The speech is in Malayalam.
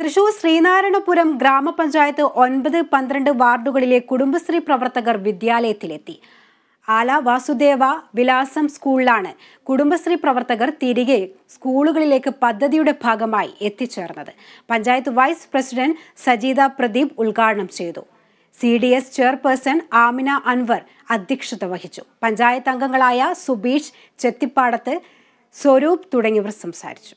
തൃശൂർ ശ്രീനാരായണപുരം ഗ്രാമപഞ്ചായത്ത് ഒൻപത് പന്ത്രണ്ട് വാർഡുകളിലെ കുടുംബശ്രീ പ്രവർത്തകർ വിദ്യാലയത്തിലെത്തി ആല വാസുദേവ വിലാസം സ്കൂളിലാണ് കുടുംബശ്രീ പ്രവർത്തകർ തിരികെ സ്കൂളുകളിലേക്ക് പദ്ധതിയുടെ ഭാഗമായി എത്തിച്ചേർന്നത് പഞ്ചായത്ത് വൈസ് പ്രസിഡന്റ് സജീത പ്രദീപ് ഉദ്ഘാടനം ചെയ്തു C D S chairperson Amina Anwar അധ്യക്ഷത വഹിച്ചു പഞ്ചായത്ത് അംഗങ്ങളായ സുബീഷ് ചെത്തിപ്പാടത്ത് സ്വരൂപ് തുടങ്ങിയവർ സംസാരിച്ചു